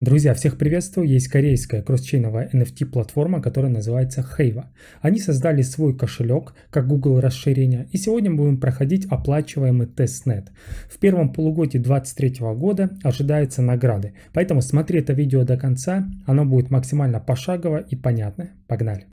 Друзья, всех приветствую! Есть корейская кросчейновая NFT-платформа, которая называется Хейва. Они создали свой кошелек, как Google расширение, и сегодня будем проходить оплачиваемый тестнет. В первом полугодии 2023 года ожидаются награды, поэтому смотри это видео до конца, оно будет максимально пошагово и понятно. Погнали!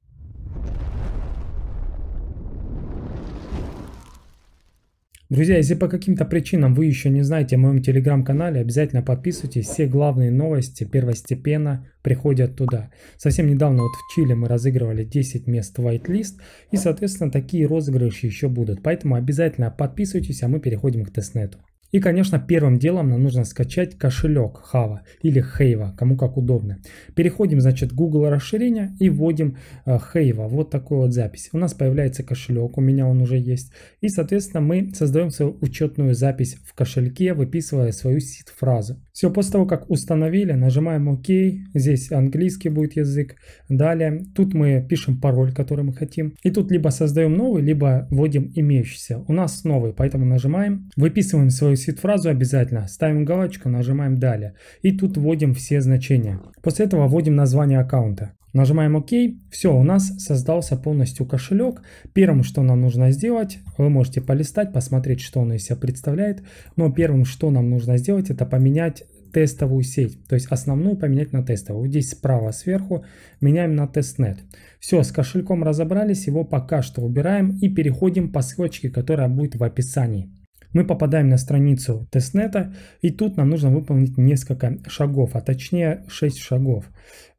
Друзья, если по каким-то причинам вы еще не знаете о моем телеграм-канале, обязательно подписывайтесь. Все главные новости первостепенно приходят туда. Совсем недавно вот в Чили мы разыгрывали 10 мест whitelist. И, соответственно, такие розыгрыши еще будут. Поэтому обязательно подписывайтесь, а мы переходим к тестнету. И, конечно, первым делом нам нужно скачать кошелек Хава или Хейва, кому как удобно. Переходим, значит, в Google расширение и вводим э, Хейва. Вот такую вот запись. У нас появляется кошелек, у меня он уже есть. И, соответственно, мы создаем свою учетную запись в кошельке, выписывая свою сид-фразу. Все, после того, как установили, нажимаем ОК. Здесь английский будет язык. Далее, тут мы пишем пароль, который мы хотим. И тут либо создаем новый, либо вводим имеющийся. У нас новый, поэтому нажимаем, выписываем свою произносит фразу обязательно, ставим галочку, нажимаем «Далее». И тут вводим все значения. После этого вводим название аккаунта. Нажимаем ОК. Все, у нас создался полностью кошелек. Первым, что нам нужно сделать, вы можете полистать, посмотреть, что он из себя представляет. Но первым, что нам нужно сделать, это поменять тестовую сеть, то есть основную поменять на тестовую. Здесь справа сверху меняем на тестнет. Все, с кошельком разобрались, его пока что убираем и переходим по ссылочке, которая будет в описании. Мы попадаем на страницу тестнета, и тут нам нужно выполнить несколько шагов, а точнее 6 шагов.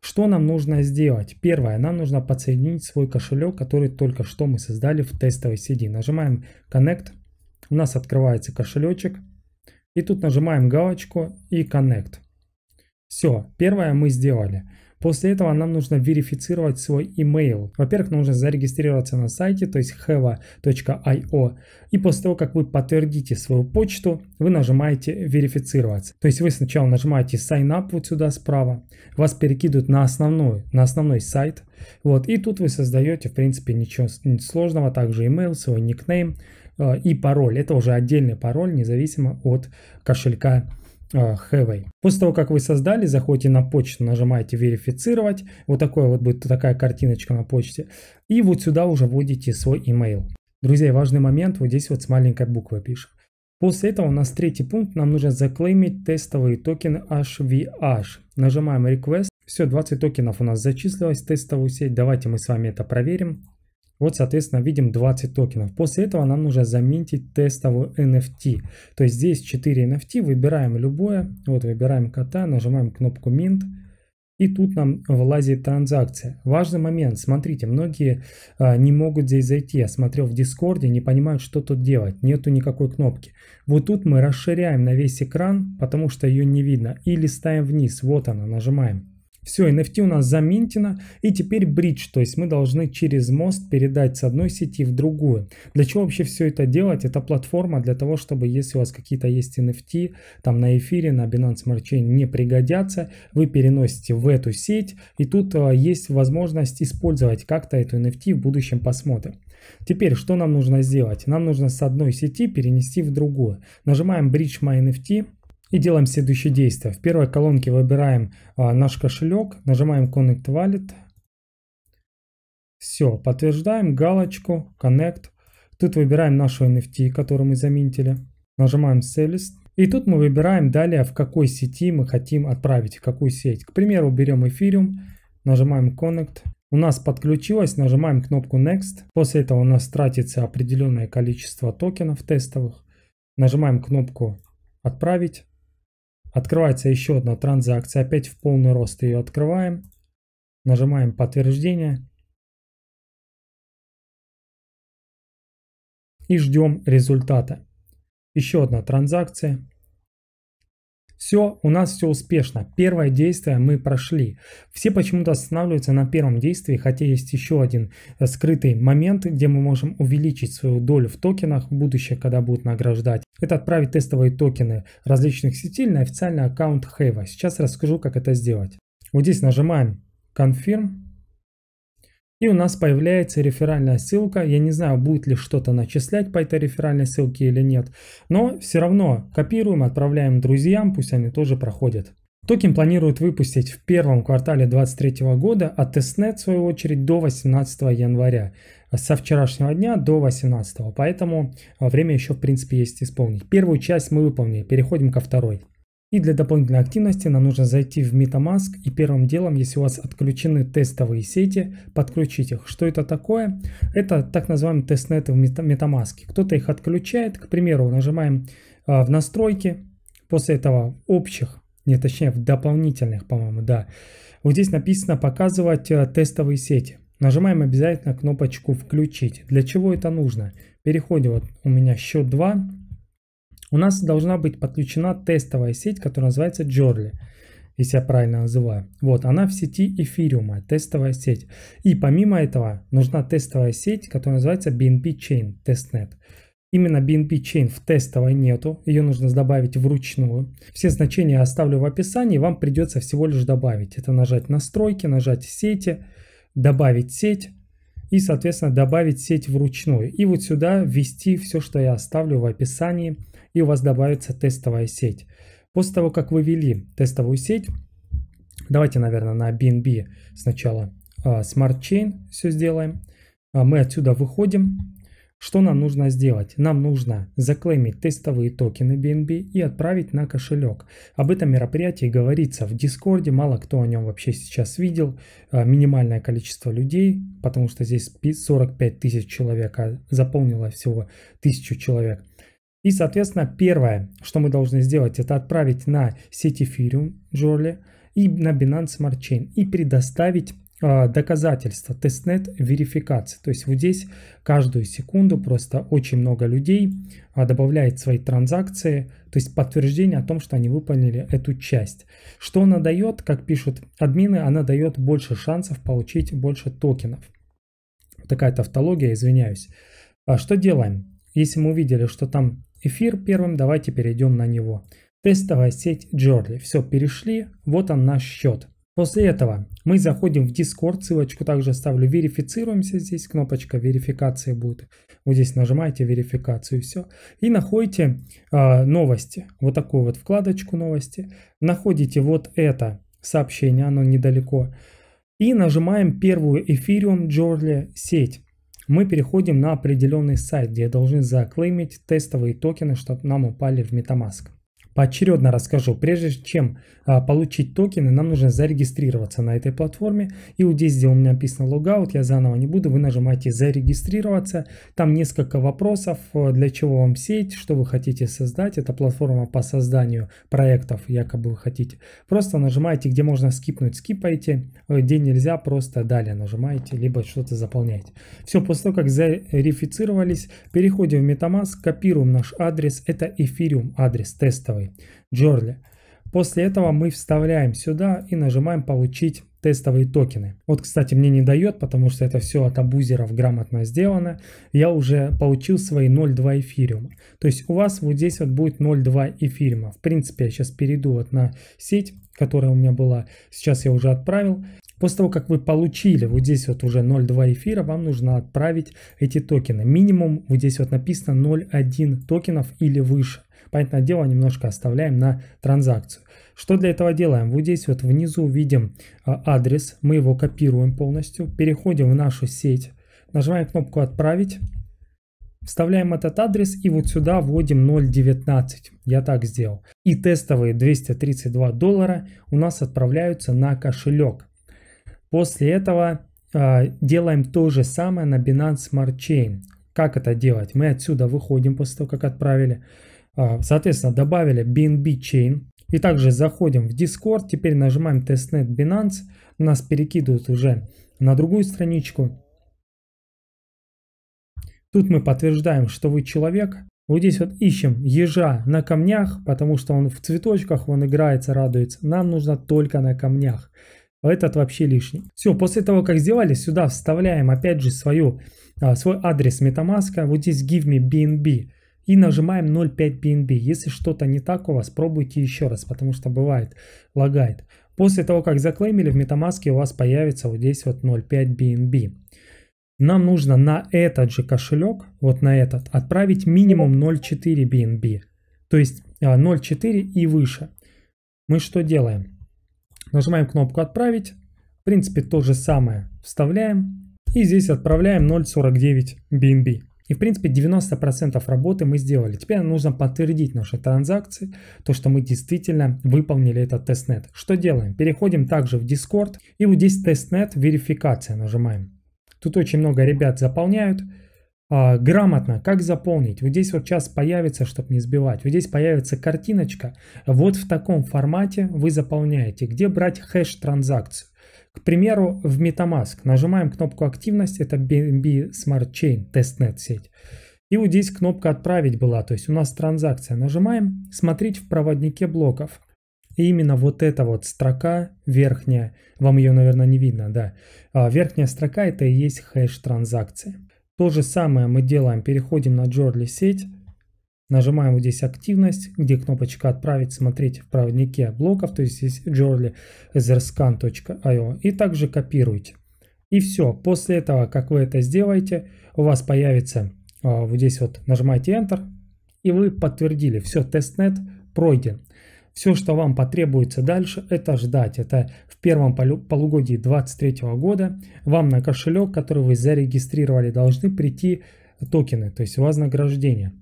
Что нам нужно сделать? Первое, нам нужно подсоединить свой кошелек, который только что мы создали в тестовой сети. Нажимаем Connect, у нас открывается кошелечек, и тут нажимаем галочку и Connect. Все, первое мы сделали. После этого нам нужно верифицировать свой email. Во-первых, нужно зарегистрироваться на сайте, то есть heva.io. И после того, как вы подтвердите свою почту, вы нажимаете верифицироваться. То есть вы сначала нажимаете sign up вот сюда справа, вас перекидывают на основной, на основной сайт. Вот, и тут вы создаете, в принципе, ничего сложного, также email, свой никнейм э, и пароль. Это уже отдельный пароль, независимо от кошелька а, хэвэй. После того, как вы создали, заходите на почту, нажимаете верифицировать. Вот такое вот будет такая картиночка на почте. И вот сюда уже вводите свой email. Друзья, важный момент, вот здесь вот с маленькой буквы пишем. После этого у нас третий пункт, нам нужно заклеймить тестовые токены HVH. Нажимаем Request, все, 20 токенов у нас зачислилось в тестовую сеть, давайте мы с вами это проверим. Вот, соответственно, видим 20 токенов. После этого нам нужно заметить тестовую NFT. То есть здесь 4 NFT, выбираем любое. Вот выбираем кота, нажимаем кнопку Mint. И тут нам вылазит транзакция. Важный момент, смотрите, многие а, не могут здесь зайти. Я смотрел в Дискорде, не понимают, что тут делать. Нету никакой кнопки. Вот тут мы расширяем на весь экран, потому что ее не видно. И листаем вниз, вот она, нажимаем. Все, NFT у нас заминтено. И теперь бридж, то есть мы должны через мост передать с одной сети в другую. Для чего вообще все это делать? Это платформа для того, чтобы если у вас какие-то есть NFT, там на эфире, на Binance Smart Chain не пригодятся, вы переносите в эту сеть, и тут э, есть возможность использовать как-то эту NFT в будущем посмотрим. Теперь, что нам нужно сделать? Нам нужно с одной сети перенести в другую. Нажимаем Bridge My NFT, и делаем следующее действие. В первой колонке выбираем а, наш кошелек, нажимаем Connect Wallet. Все, подтверждаем галочку Connect. Тут выбираем нашу NFT, которую мы заминтили, Нажимаем Celest. И тут мы выбираем далее, в какой сети мы хотим отправить, в какую сеть. К примеру, берем Ethereum, нажимаем Connect. У нас подключилось, нажимаем кнопку Next. После этого у нас тратится определенное количество токенов тестовых. Нажимаем кнопку Отправить. Открывается еще одна транзакция, опять в полный рост ее открываем. Нажимаем подтверждение. И ждем результата. Еще одна транзакция. Все, у нас все успешно. Первое действие мы прошли. Все почему-то останавливаются на первом действии, хотя есть еще один э, скрытый момент, где мы можем увеличить свою долю в токенах в будущее, когда будут награждать. Это отправить тестовые токены различных сетей на официальный аккаунт Хейва. Сейчас расскажу, как это сделать. Вот здесь нажимаем Confirm. И у нас появляется реферальная ссылка. Я не знаю, будет ли что-то начислять по этой реферальной ссылке или нет. Но все равно копируем, отправляем друзьям, пусть они тоже проходят. Токен планируют выпустить в первом квартале 2023 года, а тестнет, в свою очередь, до 18 января. Со вчерашнего дня до 18, поэтому а, время еще, в принципе, есть исполнить. Первую часть мы выполнили, переходим ко второй. И для дополнительной активности нам нужно зайти в MetaMask и первым делом, если у вас отключены тестовые сети, подключить их. Что это такое? Это так называемые тестнеты в MetaMask. Кто-то их отключает, к примеру, нажимаем а, в настройки, после этого в общих, не точнее в дополнительных, по-моему, да. Вот здесь написано показывать а, тестовые сети. Нажимаем обязательно кнопочку «Включить». Для чего это нужно? Переходим, вот у меня счет 2, у нас должна быть подключена тестовая сеть, которая называется Jorli, если я правильно называю. Вот, она в сети эфириума, тестовая сеть. И помимо этого нужна тестовая сеть, которая называется BNP Chain, Testnet. Именно BNP Chain в тестовой нету, ее нужно добавить вручную. Все значения оставлю в описании, вам придется всего лишь добавить. Это нажать настройки, нажать сети, добавить сеть и, соответственно, добавить сеть вручную. И вот сюда ввести все, что я оставлю в описании и у вас добавится тестовая сеть. После того, как вы ввели тестовую сеть, давайте, наверное, на BNB сначала а, Smart Chain все сделаем. А, мы отсюда выходим. Что нам нужно сделать? Нам нужно заклеймить тестовые токены BNB и отправить на кошелек. Об этом мероприятии говорится в Дискорде, мало кто о нем вообще сейчас видел. А, минимальное количество людей, потому что здесь 45 тысяч человек, а заполнило всего тысячу человек. И, соответственно, первое, что мы должны сделать, это отправить на сеть Ethereum Jourley и на Binance Smart Chain и предоставить а, доказательства, тестнет верификации. То есть вот здесь каждую секунду просто очень много людей а, добавляет свои транзакции, то есть подтверждение о том, что они выполнили эту часть. Что она дает, как пишут админы, она дает больше шансов получить больше токенов. Такая тавтология, извиняюсь. А Что делаем? Если мы увидели, что там эфир первым, давайте перейдем на него. Тестовая сеть Джорли. Все, перешли, вот он наш счет. После этого мы заходим в Discord, ссылочку также ставлю, верифицируемся здесь, кнопочка верификации будет. Вот здесь нажимаете верификацию, все. И находите э, новости, вот такую вот вкладочку новости. Находите вот это сообщение, оно недалеко. И нажимаем первую эфириум Джорли сеть мы переходим на определенный сайт, где должны заклеймить тестовые токены, чтобы нам упали в Metamask поочередно расскажу. Прежде чем а, получить токены, нам нужно зарегистрироваться на этой платформе. И вот здесь, где у меня написано логаут, я заново не буду, вы нажимаете зарегистрироваться. Там несколько вопросов, а, для чего вам сеть, что вы хотите создать. Это платформа по созданию проектов, якобы вы хотите. Просто нажимаете, где можно скипнуть, скипаете. Где нельзя, просто далее нажимаете, либо что-то заполняете. Все, после того, как зарифицировались, переходим в MetaMask, копируем наш адрес. Это эфириум адрес тестовый Джорли. После этого мы вставляем сюда и нажимаем «Получить тестовые токены». Вот, кстати, мне не дает, потому что это все от абузеров грамотно сделано. Я уже получил свои 0.2 эфириума. То есть у вас вот здесь вот будет 0.2 эфириума. В принципе, я сейчас перейду вот на сеть, которая у меня была. Сейчас я уже отправил. После того, как вы получили вот здесь вот уже 0.2 эфира, вам нужно отправить эти токены. Минимум вот здесь вот написано 0.1 токенов или выше понятное дело, немножко оставляем на транзакцию. Что для этого делаем? Вот здесь вот внизу видим а, адрес, мы его копируем полностью, переходим в нашу сеть, нажимаем кнопку «Отправить», Вставляем этот адрес и вот сюда вводим 0.19. Я так сделал. И тестовые 232 доллара у нас отправляются на кошелек. После этого а, делаем то же самое на Binance Smart Chain. Как это делать? Мы отсюда выходим после того, как отправили. А, соответственно, добавили BNB Chain. И также заходим в Discord, теперь нажимаем Testnet Binance, нас перекидывают уже на другую страничку. Тут мы подтверждаем, что вы человек. Вот здесь вот ищем ежа на камнях, потому что он в цветочках, он играется, радуется. Нам нужно только на камнях. Этот вообще лишний. Все, после того, как сделали, сюда вставляем опять же свою, а, свой адрес MetaMask. Вот здесь give me BNB и нажимаем 0.5 BNB. Если что-то не так у вас, пробуйте еще раз, потому что бывает, лагает. После того, как заклеймили, в MetaMask у вас появится вот здесь вот 0.5 BNB. Нам нужно на этот же кошелек, вот на этот, отправить минимум 0.4 BNB. То есть 0.4 а, и выше. Мы что делаем? Нажимаем кнопку «Отправить». В принципе, то же самое. Вставляем. И здесь отправляем 0.49 BNB. И, в принципе, 90% работы мы сделали. Теперь нужно подтвердить наши транзакции, то, что мы действительно выполнили этот тестнет. Что делаем? Переходим также в Discord и вот здесь тестнет верификация нажимаем. Тут очень много ребят заполняют. А, грамотно, как заполнить? Вот здесь вот сейчас появится, чтобы не сбивать, вот здесь появится картиночка. Вот в таком формате вы заполняете, где брать хэш транзакцию. К примеру, в MetaMask нажимаем кнопку «Активность», это BNB Smart Chain, тестнет сеть. И вот здесь кнопка «Отправить» была, то есть у нас транзакция. Нажимаем «Смотреть в проводнике блоков». И именно вот эта вот строка верхняя, вам ее, наверное, не видно, да. А, верхняя строка – это и есть хэш транзакции. То же самое мы делаем, переходим на Jorly сеть, Нажимаем вот здесь «Активность», где кнопочка «Отправить», смотрите в проводнике блоков, то есть здесь journal.etherscan.io и также копируйте. И все, после этого, как вы это сделаете, у вас появится а, вот здесь вот нажимаете Enter, и вы подтвердили, все, тестнет пройден. Все, что вам потребуется дальше, это ждать. Это в первом полугодии 2023 года вам на кошелек, который вы зарегистрировали, должны прийти токены, то есть вознаграждение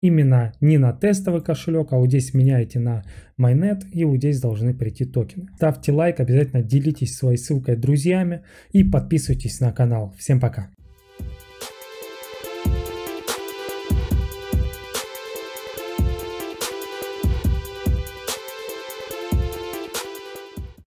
именно не на тестовый кошелек, а вот здесь меняете на Майнет, и вот здесь должны прийти токены. Ставьте лайк, обязательно делитесь своей ссылкой с друзьями и подписывайтесь на канал. Всем пока!